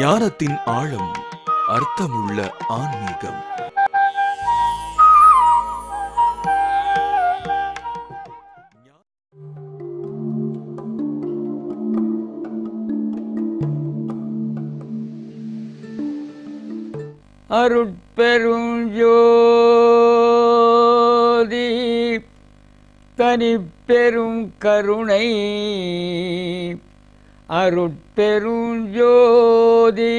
ஞானத்தின் ஆழம் அர்த்தமுள்ள ஆன்மீகம் அருட்பெரும் ஜோதி தனிப்பெரும் கருணை அருட்பெருஞ்சோதி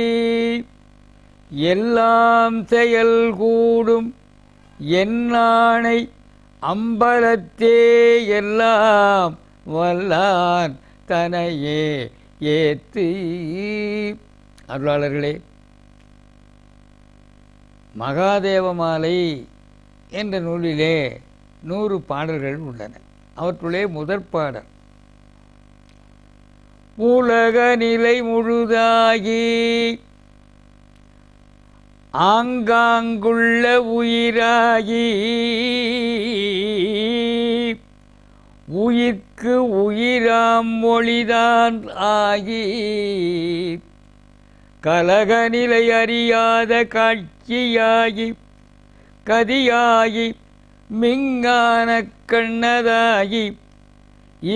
எல்லாம் செயல் கூடும் என்னானை அம்பலத்தே எல்லாம் வல்லான் தனையே ஏத்து அருளாளர்களே மகாதேவமாலை என்ற நூலிலே நூறு பாடல்கள் உள்ளன அவற்றுள்ளே முதற் பாடல் உலக நிலை முழுதாகி ஆங்காங்குள்ள உயிராகி உயிர்க்கு உயிராம் மொழிதான் ஆகி கலக நிலை அறியாத காட்சியாகி கதியாகி மிங்கான கண்ணதாகி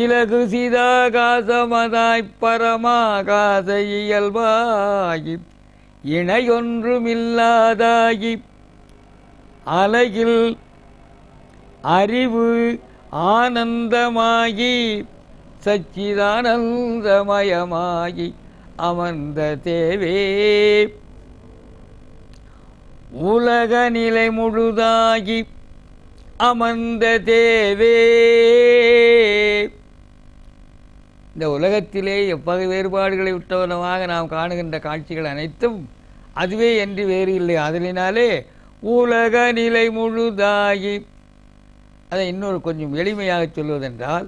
இலகு சிதாகாசமதாய்ப் பரமாகாச இயல்பாகி இணையொன்றுமில்லாதாகி அலகில் அறிவு ஆனந்தமாகி சச்சிதானந்தமயமாகி அமர்ந்த தேவே உலக நிலை முழுதாகிப் அமந்த தேவே இந்த உலகத்திலே எவ்வகை வேறுபாடுகளை விட்டவனமாக நாம் காணுகின்ற காட்சிகள் அனைத்தும் அதுவே என்று வேறு இல்லை அதனினாலே உலக நிலை முழுதாகி அதை இன்னொரு கொஞ்சம் எளிமையாக சொல்வதென்றால்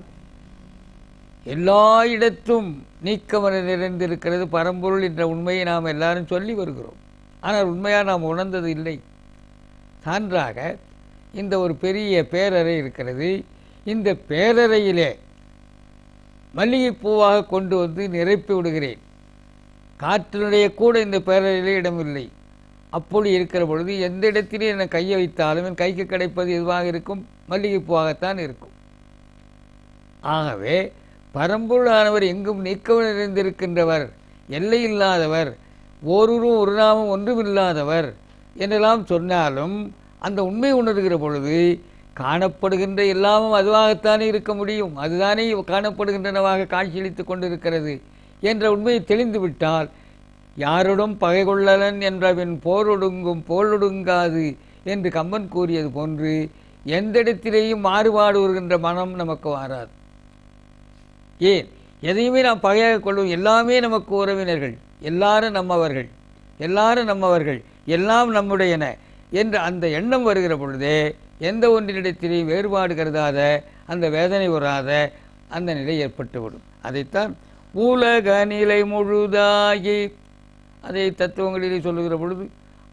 எல்லா இடத்தும் நீக்கமர நிறைந்திருக்கிறது பரம்பொருள் என்ற உண்மையை நாம் எல்லாரும் சொல்லி வருகிறோம் ஆனால் உண்மையாக நாம் உணர்ந்தது இல்லை சான்றாக இந்த ஒரு பெரிய பேரறை இருக்கிறது இந்த பேரறையிலே மல்லிகைப்பூவாக கொண்டு வந்து நிரப்பி விடுகிறேன் காற்றினுடைய கூட இந்த பேரறையிலே இடமில்லை அப்படி இருக்கிற பொழுது எந்த இடத்திலே என கையை வைத்தாலும் என் கைக்கு கிடைப்பது எதுவாக இருக்கும் மல்லிகைப்பூவாகத்தான் இருக்கும் ஆகவே பரம்பொருளானவர் எங்கும் நீக்கம் நிறைந்திருக்கின்றவர் எல்லையில்லாதவர் ஓரூரும் ஒரு நாமம் ஒன்றுமில்லாதவர் என்றெல்லாம் சொன்னாலும் அந்த உண்மை உணர்கிற பொழுது காணப்படுகின்ற எல்லாமும் அதுவாகத்தானே இருக்க முடியும் அதுதானே காணப்படுகின்றனவாக காட்சியளித்து கொண்டிருக்கிறது என்ற உண்மையை தெளிந்துவிட்டால் யாருடன் பகை கொள்ளலன் என்றவன் போரொடுங்கும் போலொடுங்காது என்று கம்பன் கூறியது போன்று எந்த இடத்திலேயும் மாறுபாடு வருகின்ற மனம் நமக்கு வராது ஏன் எதையுமே நாம் பகையாக கொள்வோம் எல்லாமே நமக்கு உறவினர்கள் எல்லாரும் நம்மவர்கள் எல்லாரும் நம்மவர்கள் எல்லாம் நம்முடையன என்று அந்த எண்ணம் வருகிற பொழுதே எந்த ஒன்றினிடத்திலேயும் வேறுபாடு கருதாத அந்த வேதனை வராத அந்த நிலை ஏற்பட்டுவிடும் அதைத்தான் உலக நிலை முழுதாகி அதை தத்துவங்களிலே சொல்லுகிற பொழுது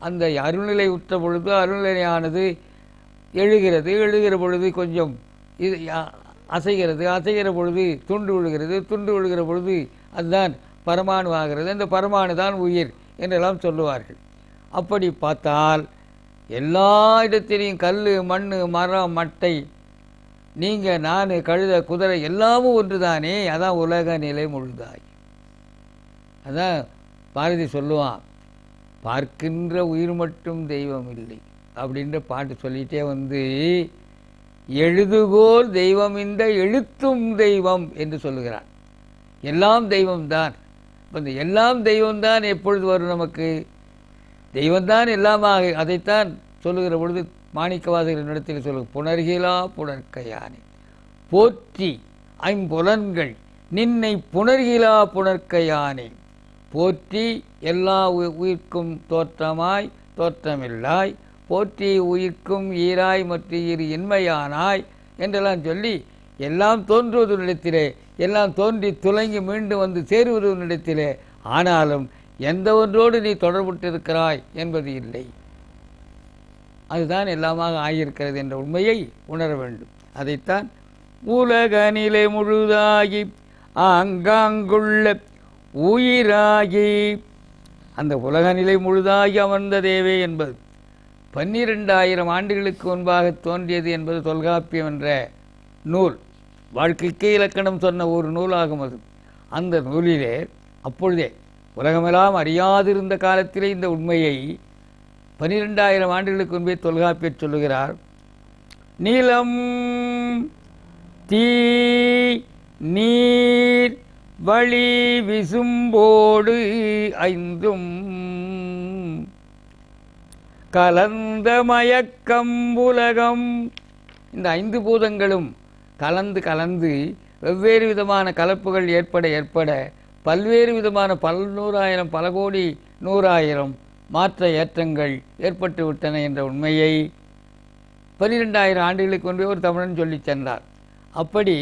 அந்த அருள்நிலை உற்ற பொழுது அருள்நிலையானது எழுகிறது எழுகிற பொழுது கொஞ்சம் இது அசைகிறது அசைகிற பொழுது துண்டு விழுகிறது துண்டு விழுகிற பொழுது அதுதான் ஆகிறது அந்த பரமானு தான் உயிர் என்றெல்லாம் சொல்லுவார்கள் அப்படி பார்த்தால் எல்லா இடத்திலையும் கல் மண் மரம் மட்டை நீங்கள் நான் கழுத குதிரை எல்லாமும் ஒன்று தானே அதான் உலக நிலை முழுதாய் அதான் பாரதி சொல்லுவான் பார்க்கின்ற உயிர் மட்டும் தெய்வம் இல்லை அப்படின்ற பாட்டு சொல்லிகிட்டே வந்து எழுதுகோல் தெய்வம் இந்த எழுத்தும் தெய்வம் என்று சொல்லுகிறான் எல்லாம் தெய்வம்தான் இப்போ இந்த எல்லாம் தெய்வம்தான் எப்பொழுது வரும் நமக்கு தெய்வந்தான் எல்லாமாக அதைத்தான் சொல்லுகிற பொழுது மாணிக்கவாசகரின் இடத்தில் சொல்லுங்கள் புனர்கிலா புணர்க்கையானே போற்றி ஐம்புலன்கள் நின்னை புனர்கிலா புணர்க்கையானே போற்றி எல்லா உயிர்க்கும் தோற்றமாய் தோற்றமில்லாய் போற்றி உயிர்க்கும் ஈராய் மற்றும் இரு இன்மையானாய் என்றெல்லாம் சொல்லி எல்லாம் நிலத்திலே எல்லாம் தோன்றி துலங்கி மீண்டும் வந்து சேருவது நிலத்திலே ஆனாலும் எந்த ஒன்றோடு நீ தொடர்புட்டிருக்கிறாய் என்பது இல்லை அதுதான் எல்லாமாக ஆகியிருக்கிறது என்ற உண்மையை உணர வேண்டும் அதைத்தான் உலக நிலை முழுதாகி ஆங்காங்குள்ள உயிராகி அந்த உலக நிலை முழுதாகி அமர்ந்த தேவே என்பது பன்னிரெண்டாயிரம் ஆண்டுகளுக்கு முன்பாக தோன்றியது என்பது தொல்காப்பியம் என்ற நூல் வாழ்க்கைக்கே இலக்கணம் சொன்ன ஒரு நூலாகும் அது அந்த நூலிலே அப்பொழுதே உலகமெல்லாம் அறியாதிருந்த காலத்திலே இந்த உண்மையை பனிரெண்டாயிரம் ஆண்டுகளுக்கு முன்பே தொல்காப்பியர் சொல்லுகிறார் நீளம் தீ நீர் வழி விசும்போடு ஐந்தும் கலந்த மயக்கம் உலகம் இந்த ஐந்து பூதங்களும் கலந்து கலந்து வெவ்வேறு விதமான கலப்புகள் ஏற்பட ஏற்பட பல்வேறு விதமான நூறாயிரம் பல கோடி நூறாயிரம் மாற்ற ஏற்றங்கள் ஏற்பட்டுவிட்டன என்ற உண்மையை பன்னிரெண்டாயிரம் ஆண்டுகளுக்கு ஒன்றே ஒரு தமிழன் சொல்லி சென்றார் அப்படி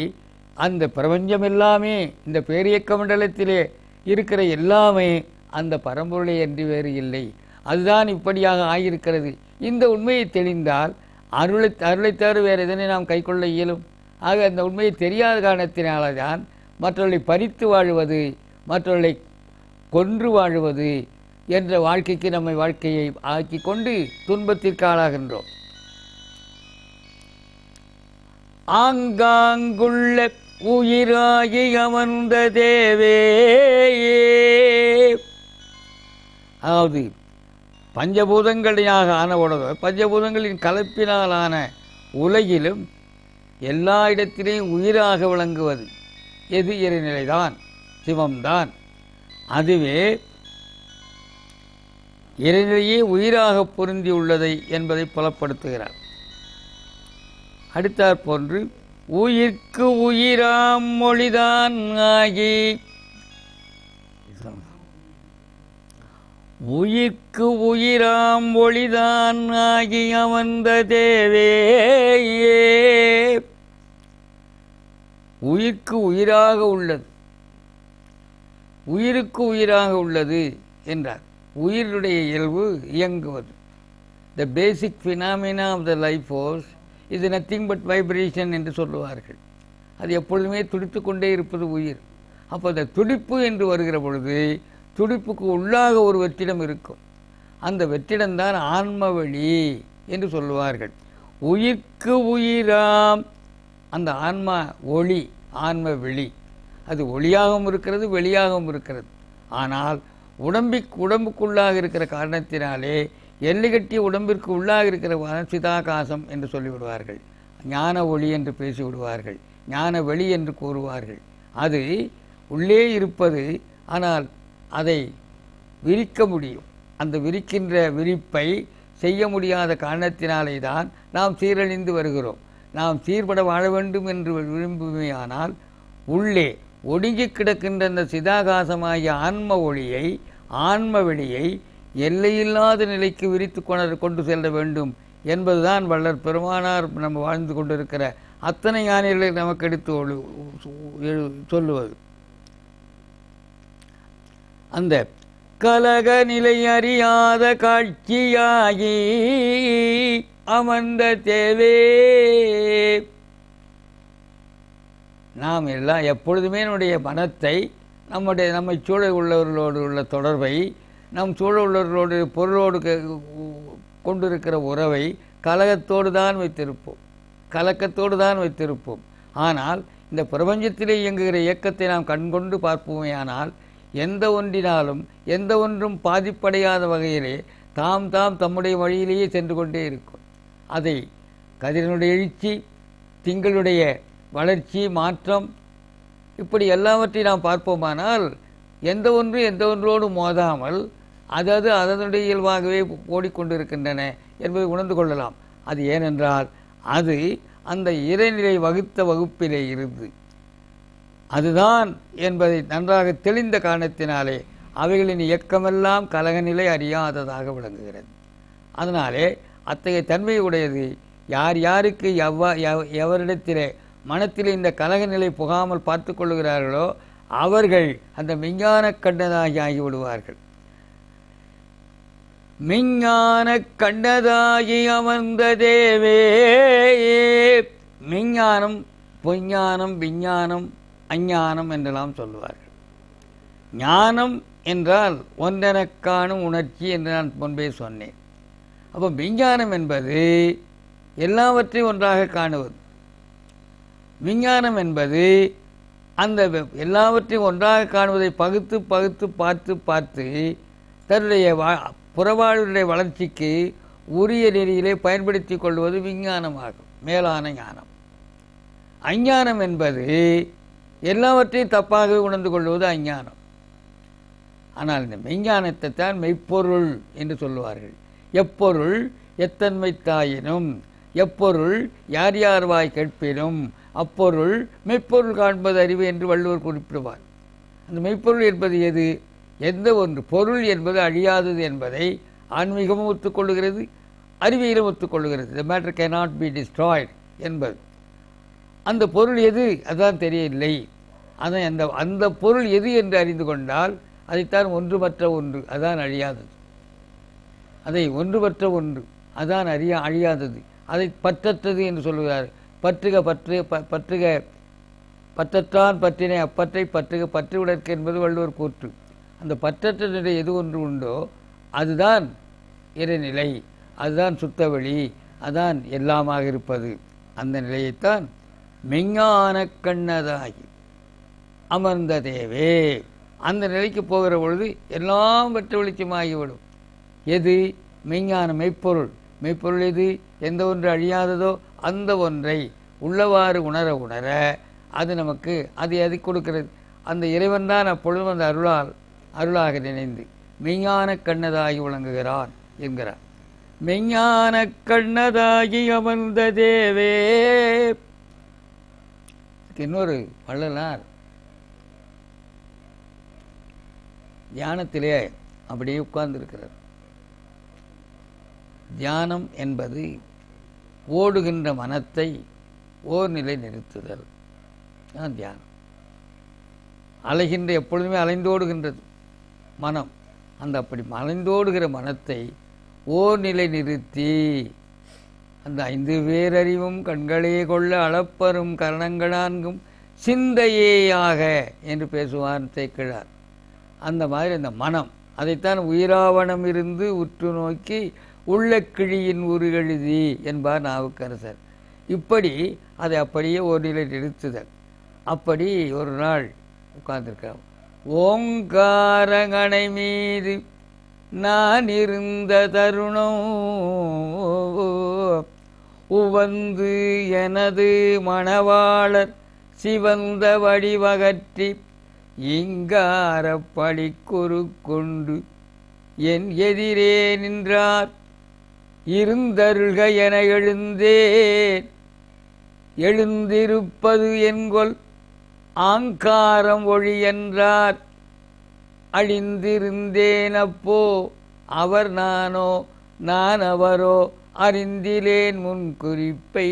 அந்த பிரபஞ்சம் எல்லாமே இந்த பேரியக்க மண்டலத்திலே இருக்கிற எல்லாமே அந்த பரம்பொருளை என்று வேறு இல்லை அதுதான் இப்படியாக ஆகியிருக்கிறது இந்த உண்மையை தெளிந்தால் அருளை அருளை தவிர வேறு எதனை நாம் கைக்கொள்ள இயலும் ஆக அந்த உண்மையை தெரியாத காரணத்தினால்தான் மற்றவர்களை பறித்து வாழுவது மற்றவர்களை கொன்று வாழுவது என்ற வாழ்க்கைக்கு நம்மை வாழ்க்கையை ஆக்கி கொண்டு துன்பத்திற்கு ஆளாகின்றோம் ஆங்காங்குள்ள உயிராகி அமர்ந்த தேவேயே அதாவது பஞ்சபூதங்களாக ஆன உலகம் பஞ்சபூதங்களின் கலப்பினாலான உலகிலும் எல்லா இடத்திலேயும் உயிராக விளங்குவது எது இறைநிலைதான் சிவம்தான் அதுவே இறைநிலையே உயிராக பொருந்தியுள்ளதை என்பதை புலப்படுத்துகிறார் அடுத்தார் போன்று உயிர்க்கு உயிராம் மொழிதான் ஆகி உயிர்க்கு உயிராம் ஒளிதான் ஆகி அமர்ந்த தேவேயே உயிர்க்கு உயிராக உள்ளது உயிருக்கு உயிராக உள்ளது என்றார் உயிருடைய இயல்பு இயங்குவது the basic phenomena of the life force இது நத்திங் பட் வைப்ரேஷன் என்று சொல்லுவார்கள் அது எப்பொழுதுமே துடித்து கொண்டே இருப்பது உயிர் அப்போ அந்த துடிப்பு என்று வருகிற பொழுது துடிப்புக்கு உள்ளாக ஒரு வெற்றிடம் இருக்கும் அந்த வெற்றிடம்தான் ஆன்மவழி என்று சொல்லுவார்கள் உயிர்க்கு உயிராம் அந்த ஆன்மா ஒளி ஆன்ம வெளி அது ஒளியாகவும் இருக்கிறது வெளியாகவும் இருக்கிறது ஆனால் உடம்பிக் உடம்புக்குள்ளாக இருக்கிற காரணத்தினாலே எல்லை கட்டிய உடம்பிற்கு உள்ளாக இருக்கிற சிதாகாசம் என்று சொல்லிவிடுவார்கள் ஞான ஒளி என்று பேசிவிடுவார்கள் ஞான வெளி என்று கூறுவார்கள் அது உள்ளே இருப்பது ஆனால் அதை விரிக்க முடியும் அந்த விரிக்கின்ற விரிப்பை செய்ய முடியாத காரணத்தினாலே தான் நாம் சீரழிந்து வருகிறோம் நாம் சீர்பட வாழ வேண்டும் என்று விரும்புவேயானால் உள்ளே ஒடுங்கி கிடக்கின்ற இந்த சிதாகாசமாகிய ஆன்ம ஒளியை ஆன்ம வெளியை எல்லையில்லாத நிலைக்கு விரித்து கொணர் கொண்டு செல்ல வேண்டும் என்பதுதான் வல்லர் பெருமானார் நம்ம வாழ்ந்து கொண்டிருக்கிற அத்தனை ஞானிகளை நமக்கு எடுத்து சொல்லுவது அந்த கலக நிலை அறியாத காட்சியாகி அமர்ந்த தேவே நாம் எல்லாம் எப்பொழுதுமே நம்முடைய மனத்தை நம்முடைய நம்மை சூழல் உள்ளவர்களோடு உள்ள தொடர்பை நம் சூழல் உள்ளவர்களோடு பொருளோடு கொண்டிருக்கிற உறவை கலகத்தோடு தான் வைத்திருப்போம் கலக்கத்தோடு தான் வைத்திருப்போம் ஆனால் இந்த பிரபஞ்சத்திலே இயங்குகிற இயக்கத்தை நாம் கண்கொண்டு பார்ப்போமேயானால் எந்த ஒன்றினாலும் எந்த ஒன்றும் பாதிப்படையாத வகையிலே தாம் தாம் தம்முடைய வழியிலேயே சென்று கொண்டே இருக்கும் அதை கதிரனுடைய எழுச்சி திங்களுடைய வளர்ச்சி மாற்றம் இப்படி எல்லாவற்றையும் நாம் பார்ப்போமானால் எந்த ஒன்று எந்த ஒன்றோடு மோதாமல் அதாவது அதனுடைய இயல்பாகவே ஓடிக்கொண்டிருக்கின்றன என்பதை உணர்ந்து கொள்ளலாம் அது ஏனென்றால் அது அந்த இறைநிலை வகுத்த வகுப்பிலே இருந்து அதுதான் என்பதை நன்றாக தெளிந்த காரணத்தினாலே அவைகளின் இயக்கமெல்லாம் கலகநிலை அறியாததாக விளங்குகிறது அதனாலே அத்தகைய தன்மை உடையது யார் யாருக்கு எவ்வா எவரிடத்திலே மனத்தில் இந்த கலக நிலை புகாமல் பார்த்து கொள்ளுகிறார்களோ அவர்கள் அந்த மெஞ்ஞான கண்டதாகி ஆகிவிடுவார்கள் மெஞ்ஞான கண்டதாகி அமர்ந்த தேவே மெஞ்ஞானம் பொய்ஞானம் விஞ்ஞானம் அஞ்ஞானம் என்றெல்லாம் சொல்லுவார்கள் ஞானம் என்றால் ஒன்றெனக்கான உணர்ச்சி என்று நான் முன்பே சொன்னேன் அப்போ விஞ்ஞானம் என்பது எல்லாவற்றையும் ஒன்றாக காணுவது விஞ்ஞானம் என்பது அந்த எல்லாவற்றையும் ஒன்றாக காணுவதை பகுத்து பகுத்து பார்த்து பார்த்து தன்னுடைய புறவாழ்வுடைய வளர்ச்சிக்கு உரிய நெறியிலே பயன்படுத்தி கொள்வது விஞ்ஞானமாகும் மேலான ஞானம் அஞ்ஞானம் என்பது எல்லாவற்றையும் தப்பாக உணர்ந்து கொள்வது அஞ்ஞானம் ஆனால் இந்த மெய்ஞானத்தை தான் மெய்ப்பொருள் என்று சொல்லுவார்கள் எப்பொருள் எத்தன்மை தாயினும் எப்பொருள் யார் யார் வாய் கேட்பினும் அப்பொருள் மெய்ப்பொருள் காண்பது அறிவு என்று வள்ளுவர் குறிப்பிடுவார் அந்த மெய்ப்பொருள் என்பது எது எந்த ஒன்று பொருள் என்பது அழியாதது என்பதை ஆன்மீகமும் ஒத்துக்கொள்ளுகிறது அறிவியலும் ஒத்துக்கொள்ளுகிறது the matter can not be destroyed என்பது அந்த பொருள் எது அதான் தெரியவில்லை அதை அந்த அந்த பொருள் எது என்று அறிந்து கொண்டால் அதைத்தான் ஒன்றுமற்ற ஒன்று அதான் அழியாதது அதை ஒன்றுமற்ற ஒன்று அதான் அறியா அழியாதது அதை பற்றற்றது என்று சொல்கிறார்கள் பற்றுக பற்று பற்றுக பற்றத்தான் பற்றினை அப்பற்றை பற்றுக பற்று உடற்க என்பது வள்ளுவர் கூற்று அந்த பற்றற்ற நிலை எது ஒன்று உண்டோ அதுதான் இறைநிலை அதுதான் சுத்தவெளி அதான் எல்லாமாக இருப்பது அந்த நிலையைத்தான் மெஞ்ஞான கண்ணதாகி அமர்ந்த தேவே அந்த நிலைக்கு போகிற பொழுது எல்லாம் வெற்ற வெளிச்சமாகிவிடும் எது மெய்ஞான மெய்ப்பொருள் மெய்ப்பொருள் எது எந்த ஒன்று அழியாததோ அந்த ஒன்றை உள்ளவாறு உணர உணர அது நமக்கு அது எதை கொடுக்கிறது அந்த இறைவன் தான் அப்பொழுதும் அந்த அருளால் அருளாக நினைந்து மெய்ஞான கண்ணதாகி விளங்குகிறான் என்கிறார் மெய்ஞான கண்ணதாகி அமர்ந்த தேவே இன்னொரு வள்ளலார் தியானத்திலே அப்படியே இருக்கிறார் தியானம் என்பது ஓடுகின்ற மனத்தை ஓர் நிலை நிறுத்துதல் அதான் தியானம் அலைகின்ற எப்பொழுதுமே அலைந்தோடுகின்றது மனம் அந்த அப்படி அலைந்தோடுகிற மனத்தை ஓர் நிலை நிறுத்தி அந்த ஐந்து பேரறிவும் கண்களே கொள்ள அளப்பரும் கரணங்களான்கும் சிந்தையேயாக என்று பேசுவார் தேக்கிழார் அந்த மாதிரி அந்த மனம் அதைத்தான் உயிராவணம் இருந்து உற்று நோக்கி உள்ள கிழியின் ஒரு எழுதி என்பார் நாவுக்கரசர் இப்படி அதை அப்படியே ஒரு நிலை நிறுத்துதல் அப்படி ஒரு நாள் உட்கார்ந்துருக்கிறோம் ஓங்காரங்கனை மீது நான் இருந்த தருணம் உவந்து எனது மணவாளர் சிவந்த வடிவகற்றி இங்காரப்படி குறு கொண்டு என் எதிரே நின்றார் இருந்தருள்க என எழுந்தேன் எழுந்திருப்பது என்கொள் ஆங்காரம் ஒழி என்றார் அழிந்திருந்தேன் அப்போ அவர் நானோ நான் அவரோ அறிந்திலேன் முன் குறிப்பை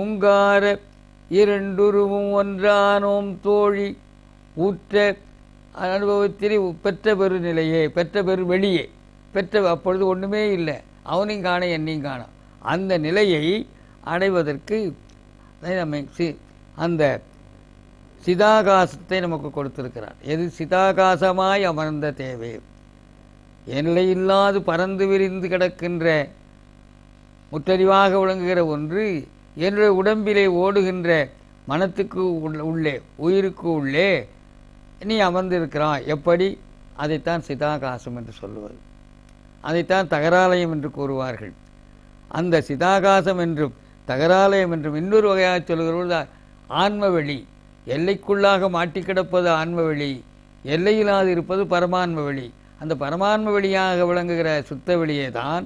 உங்கார இரண்டுருவும் ஒன்றானோம் தோழி உற்ற அனுபவத்திலே பெற்ற பெருநிலையே பெற்ற பெரு வெளியே பெற்ற அப்பொழுது ஒன்றுமே இல்லை அவனையும் காண என்னையும் காணும் அந்த நிலையை அடைவதற்கு நம்ம அந்த சிதாகாசத்தை நமக்கு கொடுத்திருக்கிறார் எது சிதாகாசமாய் அமர்ந்த தேவை இல்லாது பறந்து விரிந்து கிடக்கின்ற முற்றறிவாக விளங்குகிற ஒன்று என்னுடைய உடம்பிலே ஓடுகின்ற மனத்துக்கு உள்ளே உயிருக்கு உள்ளே நீ அமர்ந்திருக்கிறாய் எப்படி அதைத்தான் சிதாகாசம் என்று சொல்லுவது அதைத்தான் தகராலயம் என்று கூறுவார்கள் அந்த சிதாகாசம் என்றும் தகராலயம் என்றும் இன்னொரு வகையாக சொல்கிறோம் ஆன்மவெளி எல்லைக்குள்ளாக கிடப்பது ஆன்மவெளி எல்லையில்லாது இருப்பது பரமான்ம வழி அந்த பரமான்ம வெளியாக விளங்குகிற சுத்த வெளியே தான்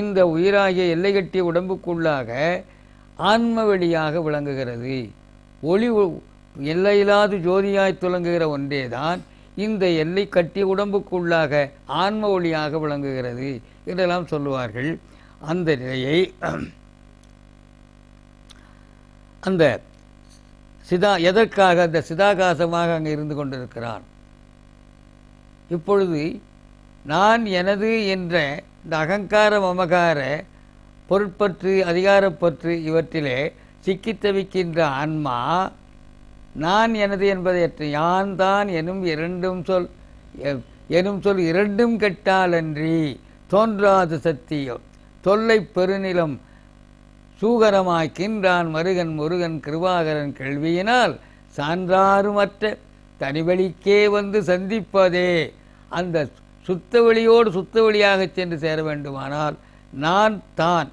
இந்த உயிராகிய எல்லை கட்டிய உடம்புக்குள்ளாக ஆன்ம வெளியாக விளங்குகிறது ஒளி எல்லையில்லாது ஜோதியாய் துலங்குகிற ஒன்றே தான் இந்த எல்லை கட்டி உடம்புக்குள்ளாக ஆன்ம ஒளியாக விளங்குகிறது என்றெல்லாம் சொல்லுவார்கள் அந்த நிலையை அந்த சிதா எதற்காக அந்த சிதாகாசமாக அங்கே இருந்து கொண்டிருக்கிறான் இப்பொழுது நான் எனது என்ற இந்த அகங்கார மமகார பொருட்பற்று அதிகாரப்பற்று இவற்றிலே சிக்கித்தவிக்கின்ற ஆன்மா நான் எனது என்பதையற்ற யான் தான் எனும் இரண்டும் சொல் எனும் சொல் இரண்டும் கெட்டாலன்றி தோன்றாது சத்தியம் தொல்லை பெருநிலம் சூகரமாக்கின்றான் மருகன் முருகன் கிருபாகரன் கேள்வியினால் சான்றாருமற்ற தனிவழிக்கே வந்து சந்திப்பதே அந்த சுத்த வெளியோடு சுத்த வெளியாக சென்று சேர வேண்டுமானால் நான் தான்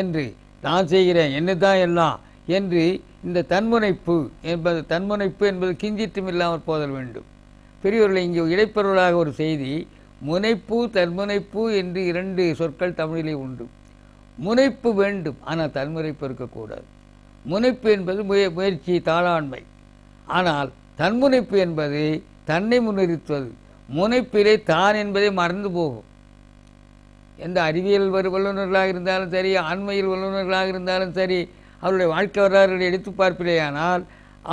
என்று நான் செய்கிறேன் என்னதான் எல்லாம் என்று இந்த தன்முனைப்பு என்பது தன்முனைப்பு என்பது கிஞ்சித்தும் இல்லாமல் போதல் வேண்டும் பெரியவர்களை இங்கே இடைப்பெறுவதாக ஒரு செய்தி முனைப்பு தன்முனைப்பு என்று இரண்டு சொற்கள் தமிழிலே உண்டு முனைப்பு வேண்டும் ஆனால் தன்முனைப்பு இருக்கக்கூடாது முனைப்பு என்பது முய முயற்சி தாளாண்மை ஆனால் தன்முனைப்பு என்பது தன்னை முன்னிறுத்துவது முனைப்பிலே தான் என்பதை மறந்து போகும் எந்த அறிவியல் வல்லுநர்களாக இருந்தாலும் சரி ஆண்மையில் வல்லுநர்களாக இருந்தாலும் சரி அவருடைய வாழ்க்கை வரலாறுகளை எடுத்து பார்ப்பிலேயானால்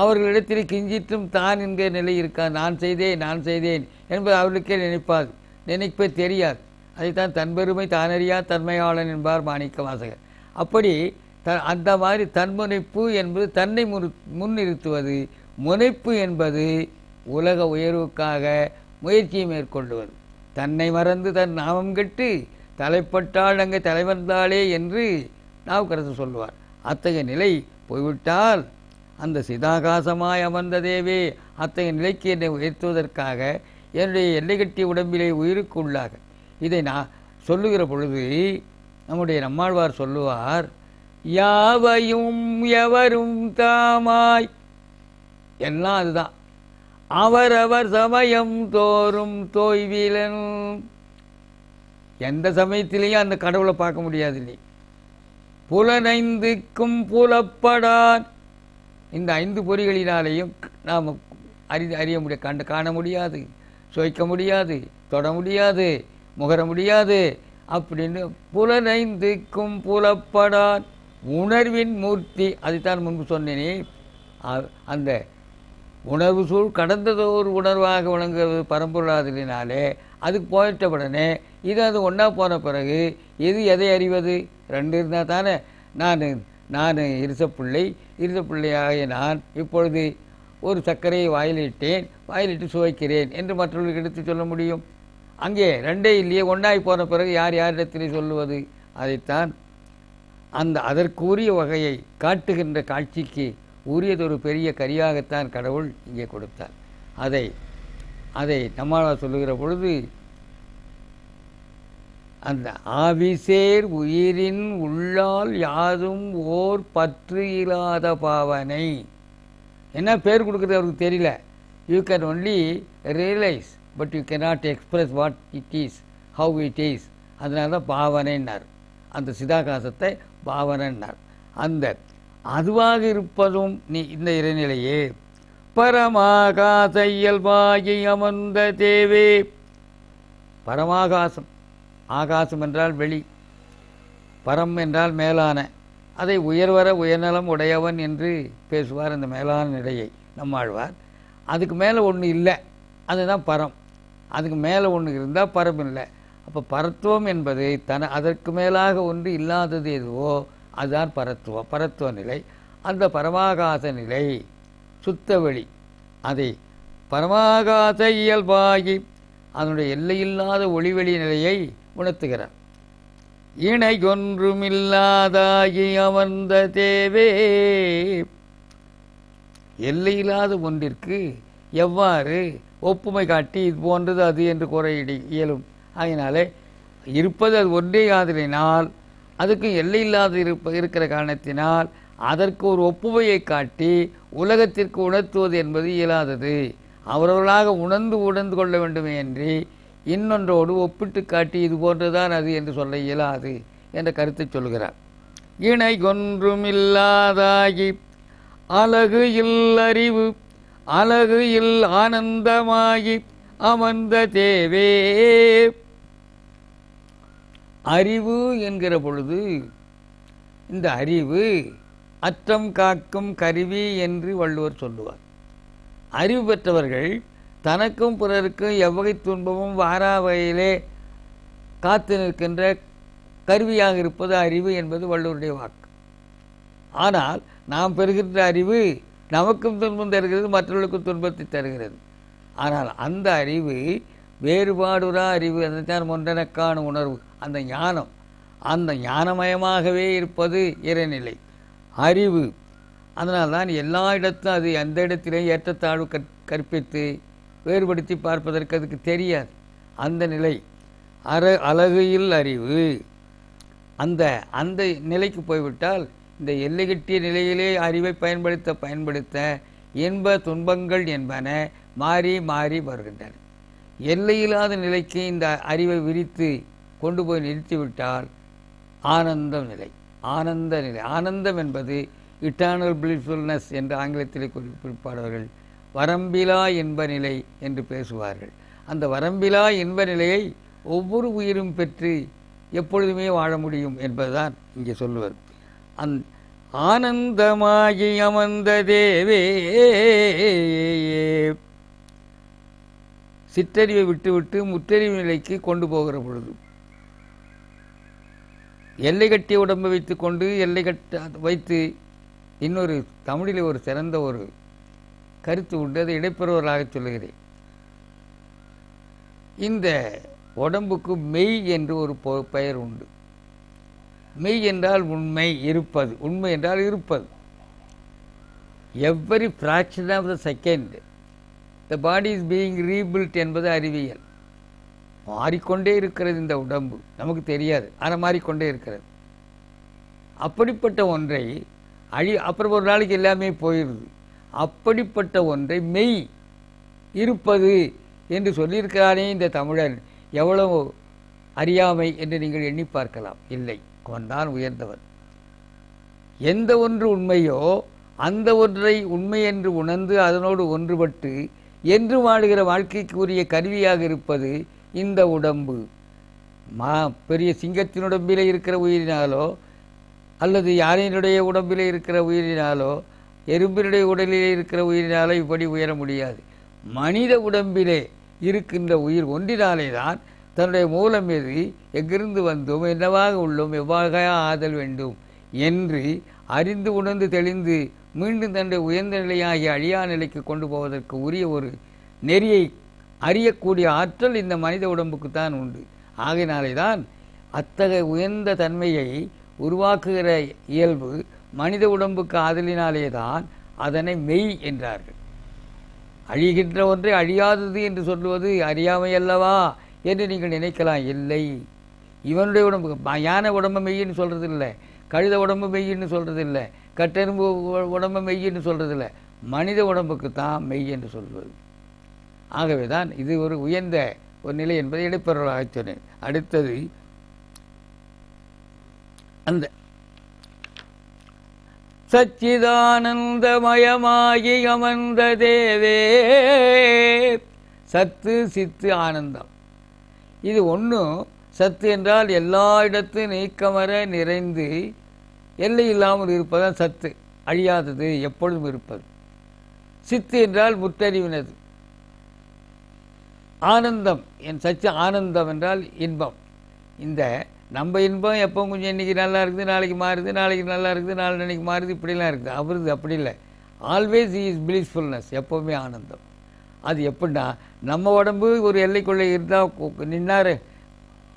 அவர்களிடத்தில் கிஞ்சித்தும் தான் என்கிற நிலை இருக்கா நான் செய்தேன் நான் செய்தேன் என்பது அவர்களுக்கே நினைப்பாது நினைப்பே தெரியாது அதைத்தான் பெருமை தானறியா தன்மையாளன் என்பார் மாணிக்க வாசகர் அப்படி த அந்த மாதிரி தன்முனைப்பு என்பது தன்னை முன் முன்னிறுத்துவது முனைப்பு என்பது உலக உயர்வுக்காக முயற்சியை மேற்கொள்வது தன்னை மறந்து தன் நாமம் கெட்டு தலைப்பட்டால் அங்கே தலைவர்ந்தாளே என்று நாவுக்கரசு சொல்லுவார் அத்தகைய நிலை போய்விட்டால் அந்த சிதாகாசமாய் அமர்ந்த தேவே அத்தகைய நிலைக்கு என்னை உயர்த்துவதற்காக என்னுடைய எல்லைகட்டி உடம்பிலே உயிருக்கு உள்ளாக இதை நான் சொல்லுகிற பொழுது நம்முடைய நம்மாழ்வார் சொல்லுவார் யாவையும் எவரும் தாமாய் எல்லாம் அதுதான் அவரவர் சமயம் தோறும் தோய்வீலன் எந்த சமயத்திலையும் அந்த கடவுளை பார்க்க முடியாது இல்லை புலனைந்துக்கும் புலப்படான் இந்த ஐந்து பொறிகளினாலேயும் நாம் அறி அறிய முடிய கண்டு காண முடியாது சுவைக்க முடியாது தொட முடியாது முகர முடியாது அப்படின்னு புலனைந்துக்கும் புலப்படான் உணர்வின் மூர்த்தி அதைத்தான் முன்பு சொன்னேனே அந்த உணர்வு சூழ் கடந்ததோர் உணர்வாக விளங்குவது பரம்பொருளாதலினாலே அதுக்கு போயிட்ட உடனே இது அது ஒன்றா போன பிறகு எது எதை அறிவது ரெண்டு இருந்தால் தானே நான் நான் இருசப்பிள்ளை இருசப்பிள்ளையாகிய நான் இப்பொழுது ஒரு சர்க்கரையை வாயிலிட்டேன் வாயிலிட்டு சுவைக்கிறேன் என்று மற்றவர்களுக்கு எடுத்து சொல்ல முடியும் அங்கே ரெண்டே இல்லையே ஒன்றாய் போன பிறகு யார் யாரிடத்திலே சொல்லுவது அதைத்தான் அந்த அதற்குரிய வகையை காட்டுகின்ற காட்சிக்கு உரியதொரு பெரிய கரியாகத்தான் கடவுள் இங்கே கொடுத்தார் அதை அதை நம்மளால் சொல்லுகிற பொழுது அந்த ஆவிசேர் உயிரின் உள்ளால் யாரும் ஓர் பற்று இல்லாத பாவனை என்ன பேர் கொடுக்குறது அவருக்கு தெரியல you can only realise but you cannot express what it is how it is அதனால தான் பாவனைன்னார் அந்த சிதாகாசத்தை பாவனைன்னார் அந்த அதுவாக இருப்பதும் நீ இந்த இறைநிலையே பரமாகாச இயல்பாகி அமர்ந்த தேவே பரமாகாசம் ஆகாசம் என்றால் வெளி பரம் என்றால் மேலான அதை உயர்வர உயர்நலம் உடையவன் என்று பேசுவார் அந்த மேலான நிலையை நம்மாழ்வார் அதுக்கு மேலே ஒன்று இல்லை அதுதான் பரம் அதுக்கு மேலே ஒன்று இருந்தால் பரம் இல்லை அப்போ பரத்துவம் என்பது தன அதற்கு மேலாக ஒன்று இல்லாதது எதுவோ அதுதான் பரத்துவம் பரத்துவ நிலை அந்த பரமாகாச நிலை சுத்தவெளி அதை பரமாகாத இயல்பாகி அதனுடைய எல்லையில்லாத ஒளிவெளி நிலையை உணர்த்துகிறார் இணை ஒன்றுமில்லாதாகி அமர்ந்த தேவே எல்லையில்லாத ஒன்றிற்கு எவ்வாறு ஒப்புமை காட்டி இது போன்றது அது என்று குறையிடி இயலும் அதனாலே இருப்பது அது ஒன்றே ஆதலினால் அதுக்கு எல்லையில்லாத இருப்ப இருக்கிற காரணத்தினால் அதற்கு ஒரு ஒப்புமையை காட்டி உலகத்திற்கு உணர்த்துவது என்பது இயலாதது அவரவர்களாக உணர்ந்து உணர்ந்து கொள்ள வேண்டுமே என்று இன்னொன்றோடு ஒப்பிட்டு காட்டி இது போன்றுதான் அது என்று சொல்ல இயலாது என்ற கருத்தை சொல்கிறார் இணை இல்லாதாகி அழகு இல் அறிவு அழகு இல் ஆனந்தமாகி அமர்ந்த தேவே அறிவு என்கிற பொழுது இந்த அறிவு அற்றம் காக்கும் கருவி என்று வள்ளுவர் சொல்லுவார் அறிவு பெற்றவர்கள் தனக்கும் பிறருக்கும் எவ்வகை துன்பமும் வாராவையிலே காத்து நிற்கின்ற கருவியாக இருப்பது அறிவு என்பது வள்ளுவருடைய வாக்கு ஆனால் நாம் பெறுகின்ற அறிவு நமக்கும் துன்பம் தருகிறது மற்றவர்களுக்கும் துன்பத்தை தருகிறது ஆனால் அந்த அறிவு வேறுபாடுரா அறிவு அதைத்தான் ஒன்றனக்கான உணர்வு அந்த ஞானம் அந்த ஞானமயமாகவே இருப்பது இறைநிலை அறிவு அதனால்தான் எல்லா இடத்திலும் அது எந்த இடத்திலையும் ஏற்றத்தாழ்வு கற் கற்பித்து வேறுபடுத்தி பார்ப்பதற்கு அதுக்கு தெரியாது அந்த நிலை அற அழகையில் அறிவு அந்த அந்த நிலைக்கு போய்விட்டால் இந்த எல்லைகட்டிய நிலையிலே அறிவை பயன்படுத்த பயன்படுத்த இன்ப துன்பங்கள் என்பன மாறி மாறி வருகின்றன எல்லையில்லாத நிலைக்கு இந்த அறிவை விரித்து கொண்டு போய் நிறுத்திவிட்டால் ஆனந்தம் நிலை ஆனந்த நிலை ஆனந்தம் என்பது இட்டர்னல் பிளிஃபுல்னஸ் என்று ஆங்கிலத்தில் குறிப்பிடுப்பாளர்கள் வரம்பிலா இன்ப நிலை என்று பேசுவார்கள் அந்த வரம்பிலா இன்ப நிலையை ஒவ்வொரு உயிரும் பெற்று எப்பொழுதுமே வாழ முடியும் என்பதுதான் இங்கே சொல்லுவது அந் ஆனந்தமாகி அமர்ந்த தேவே சிற்றறிவை விட்டுவிட்டு முற்றறிவு நிலைக்கு கொண்டு போகிற பொழுது எல்லை கட்டிய உடம்பை வைத்து கொண்டு எல்லை கட்ட வைத்து இன்னொரு தமிழில் ஒரு சிறந்த ஒரு கருத்து உண்டு அதை இடைப்பெறுவராக சொல்லுகிறேன் இந்த உடம்புக்கு மெய் என்று ஒரு பெயர் உண்டு மெய் என்றால் உண்மை இருப்பது உண்மை என்றால் இருப்பது every fraction of the second the body is being rebuilt என்பது அறிவியல் மாறிக்கொண்டே இருக்கிறது இந்த உடம்பு நமக்கு தெரியாது ஆனால் மாறிக்கொண்டே இருக்கிறது அப்படிப்பட்ட ஒன்றை அழி அப்புறம் ஒரு நாளைக்கு எல்லாமே போயிடுது அப்படிப்பட்ட ஒன்றை மெய் இருப்பது என்று சொல்லியிருக்கிறானே இந்த தமிழன் எவ்வளவு அறியாமை என்று நீங்கள் எண்ணி பார்க்கலாம் இல்லை அவன்தான் உயர்ந்தவன் எந்த ஒன்று உண்மையோ அந்த ஒன்றை உண்மை என்று உணர்ந்து அதனோடு ஒன்றுபட்டு என்று வாழுகிற வாழ்க்கைக்குரிய கருவியாக இருப்பது இந்த உடம்பு மா பெரிய சிங்கத்தின் உடம்பில் இருக்கிற உயிரினாலோ அல்லது யானையினுடைய உடம்பில் இருக்கிற உயிரினாலோ எறும்பினுடைய உடலில் இருக்கிற உயிரினாலோ இப்படி உயர முடியாது மனித உடம்பிலே இருக்கின்ற உயிர் ஒன்றினாலே தான் தன்னுடைய மூலம் எது எங்கிருந்து வந்தோம் என்னவாக உள்ளோம் எவ்வாக ஆதல் வேண்டும் என்று அறிந்து உணர்ந்து தெளிந்து மீண்டும் தன்னுடைய உயர்ந்த நிலையாகி அழியா நிலைக்கு கொண்டு போவதற்கு உரிய ஒரு நெறியை அறியக்கூடிய ஆற்றல் இந்த மனித உடம்புக்குத்தான் உண்டு ஆகையினாலே தான் அத்தகைய உயர்ந்த தன்மையை உருவாக்குகிற இயல்பு மனித உடம்புக்கு ஆதலினாலே தான் அதனை மெய் என்றார்கள் அழிகின்ற ஒன்றை அழியாதது என்று சொல்லுவது அறியாமை அல்லவா என்று நீங்கள் நினைக்கலாம் இல்லை இவனுடைய உடம்பு யானை உடம்பு மெய்யின்னு சொல்கிறது இல்லை கழுத உடம்பு மெய்யின்னு சொல்கிறது இல்லை கட்டெரும்பு உடம்பு மெய்யின்னு சொல்கிறது இல்லை மனித உடம்புக்கு தான் மெய் என்று சொல்வது ஆகவே தான் இது ஒரு உயர்ந்த ஒரு நிலை என்பதை இடைப்பெறலாக சொன்னேன் அடுத்தது அந்த சச்சிதானந்தமயமாகி அமர்ந்த தேவே சத்து சித்து ஆனந்தம் இது ஒன்றும் சத்து என்றால் எல்லா இடத்து நீக்கமர நிறைந்து எல்லை இல்லாமல் இருப்பதான் சத்து அழியாதது எப்பொழுதும் இருப்பது சித்து என்றால் முத்தறிவினது ஆனந்தம் என் சச்ச ஆனந்தம் என்றால் இன்பம் இந்த நம்ம இன்பம் எப்போ கொஞ்சம் இன்றைக்கி நல்லா இருக்குது நாளைக்கு மாறுது நாளைக்கு நல்லா இருக்குது நாளைக்கு மாறுது இப்படிலாம் இருக்குது அவருது அப்படி இல்லை ஆல்வேஸ் இஸ் பிளீஸ்ஃபுல்னஸ் எப்போவுமே ஆனந்தம் அது எப்படின்னா நம்ம உடம்பு ஒரு எல்லைக்குள்ளே இருந்தால் நின்னார்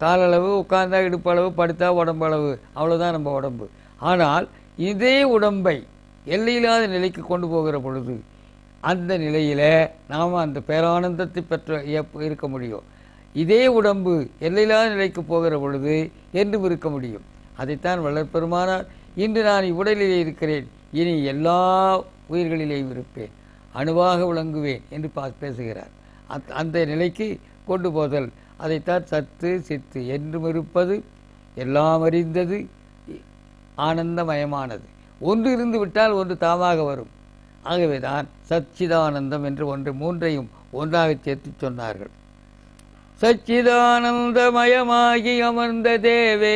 காலளவு உட்காந்தா இடுப்பளவு படுத்தா அளவு அவ்வளோதான் நம்ம உடம்பு ஆனால் இதே உடம்பை எல்லையில்லாத நிலைக்கு கொண்டு போகிற பொழுது அந்த நிலையில் நாம் அந்த பேரானந்தத்தை பெற்ற இருக்க முடியும் இதே உடம்பு எல்லையில்லாத நிலைக்கு போகிற பொழுது என்றும் இருக்க முடியும் அதைத்தான் வளர்ப்பெருமானார் இன்று நான் இவ்வுடலிலே இருக்கிறேன் இனி எல்லா உயிர்களிலேயும் இருப்பேன் அணுவாக விளங்குவேன் என்று பா பேசுகிறார் அத் அந்த நிலைக்கு கொண்டு போதல் அதைத்தான் சத்து சித்து என்றும் இருப்பது எல்லாம் அறிந்தது ஆனந்தமயமானது ஒன்று இருந்து விட்டால் ஒன்று தாமாக வரும் ஆகவேதான் சச்சிதானந்தம் என்று ஒன்று மூன்றையும் ஒன்றாக சேர்த்து சொன்னார்கள் சச்சிதானந்தமயமாகி அமர்ந்த தேவே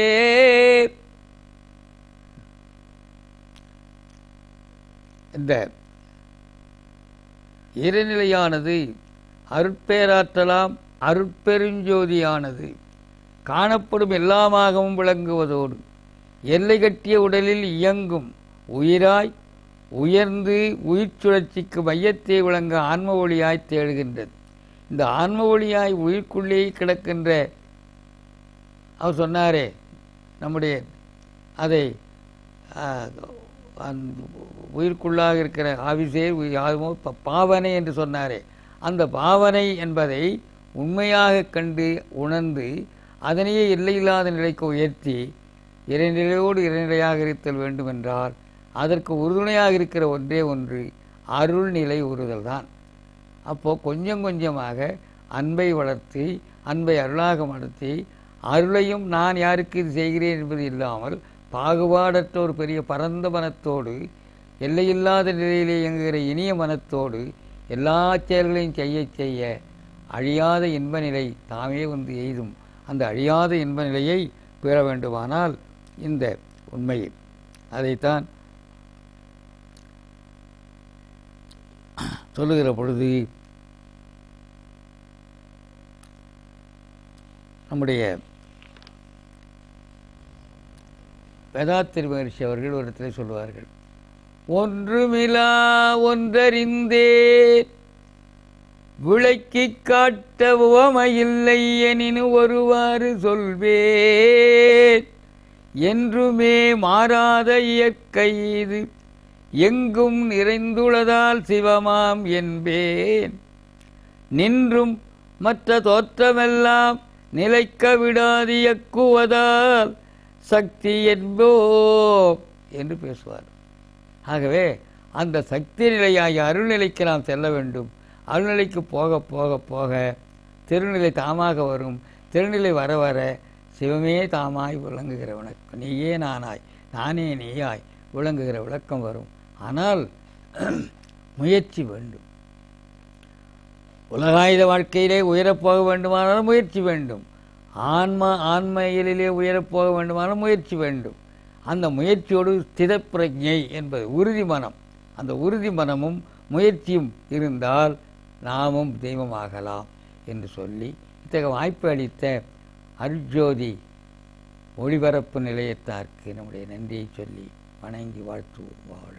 இந்த இருநிலையானது அருட்பேராற்றலாம் அருட்பெருஞ்சோதியானது காணப்படும் எல்லாமாகவும் விளங்குவதோடு எல்லை கட்டிய உடலில் இயங்கும் உயிராய் உயர்ந்து உயிர் சுழற்சிக்கு மையத்தை விளங்க ஆன்ம ஒளியாய் தேடுகின்றது இந்த ஆன்ம ஒளியாய் உயிர்க்குள்ளே கிடக்கின்ற அவர் சொன்னாரே நம்முடைய அதை உயிர்க்குள்ளாக இருக்கிற ஆவிசே யாருமோ பாவனை என்று சொன்னாரே அந்த பாவனை என்பதை உண்மையாக கண்டு உணர்ந்து அதனையே இல்லையில்லாத நிலைக்கு உயர்த்தி இறைநிலையோடு இறைநிலையாக இருத்தல் வேண்டுமென்றால் அதற்கு உறுதுணையாக இருக்கிற ஒன்றே ஒன்று அருள்நிலை உறுதல் தான் அப்போது கொஞ்சம் கொஞ்சமாக அன்பை வளர்த்தி அன்பை அருளாக நடத்தி அருளையும் நான் யாருக்கு இது செய்கிறேன் என்பது இல்லாமல் பாகுபாடற்ற ஒரு பெரிய பரந்த மனத்தோடு எல்லையில்லாத நிலையிலே இயங்குகிற இனிய மனத்தோடு எல்லா செயல்களையும் செய்ய செய்ய அழியாத இன்ப நிலை தாமே வந்து எய்தும் அந்த அழியாத இன்ப நிலையை பெற வேண்டுமானால் இந்த உண்மையை அதைத்தான் சொல்லுகிற பொழுது நம்முடைய வேதாத்திரி மகிழ்ச்சி அவர்கள் ஒரு இடத்துல சொல்லுவார்கள் ஒன்றுமிலா ஒன்றறிந்தே விளக்கி காட்ட உவமையில்லை எனினு ஒருவாறு சொல்வேன் என்றுமே மாறாத இயற்கை இது எங்கும் நிறைந்துள்ளதால் சிவமாம் என்பேன் நின்றும் மற்ற தோற்றமெல்லாம் நிலைக்க விடாதியக்குவதால் சக்தி என்போம் என்று பேசுவார் ஆகவே அந்த சக்தி நிலையாகி அருள்நிலைக்கு நாம் செல்ல வேண்டும் அருள்நிலைக்கு போக போக போக திருநிலை தாமாக வரும் திருநிலை வர வர சிவமே தாமாய் விளங்குகிற உனக்கு நீயே நானாய் நானே நீயாய் விளங்குகிற விளக்கம் வரும் ஆனால் முயற்சி வேண்டும் உலகாயுத வாழ்க்கையிலே உயரப்போக வேண்டுமானால் முயற்சி வேண்டும் ஆன்மா ஆன்மையிலே உயரப்போக வேண்டுமானால் முயற்சி வேண்டும் அந்த முயற்சியோடு ஸ்திரப்பிரஜை என்பது உறுதி மனம் அந்த உறுதி மனமும் முயற்சியும் இருந்தால் நாமும் தெய்வமாகலாம் என்று சொல்லி இத்தகைய வாய்ப்பு அளித்த அருஜோதி ஒளிபரப்பு நிலையத்தார்க்கு நம்முடைய நன்றியை சொல்லி வணங்கி வாழ்த்து வாழ்த்துவோம்